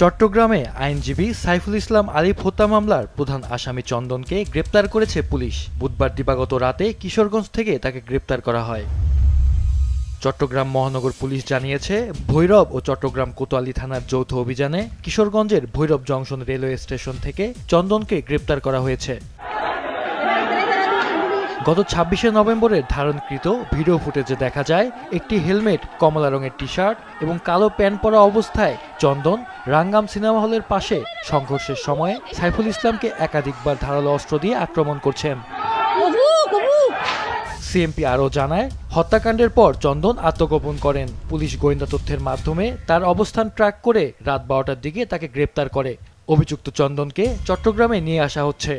চট্টগ্রামে আইনজীবী সাইফুল ইসলাম আলিফ হত্যা মামলার প্রধান আসামি চন্দনকে গ্রেপ্তার করেছে পুলিশ বুধবার দিবাগত রাতে কিশোরগঞ্জ থেকে তাকে গ্রেপ্তার করা হয় চট্টগ্রাম মহানগর পুলিশ জানিয়েছে ভৈরব ও চট্টগ্রাম কোতোয়ালি থানার যৌথ অভিযানে কিশোরগঞ্জের ভৈরব জংশন রেলওয়ে স্টেশন থেকে চন্দনকে গ্রেপ্তার করা হয়েছে গত ছাব্বিশে নভেম্বরের ধারণকৃত ভিডিও ফুটেজে দেখা যায় একটি হেলমেট কমলা রঙের টি শার্ট এবং কালো প্যান্ট পরা অবস্থায় চন্দন রাঙ্গাম সিনেমা হলের পাশে সংঘর্ষের সময় সাইফুল ইসলামকে একাধিকবার ধারালো অস্ত্র দিয়ে আক্রমণ করছেন সিএমপি আরও জানায় হত্যাকাণ্ডের পর চন্দন আত্মগোপন করেন পুলিশ গোয়েন্দা তথ্যের মাধ্যমে তার অবস্থান ট্র্যাক করে রাত বারোটার দিকে তাকে গ্রেপ্তার করে অভিযুক্ত চন্দনকে চট্টগ্রামে নিয়ে আসা হচ্ছে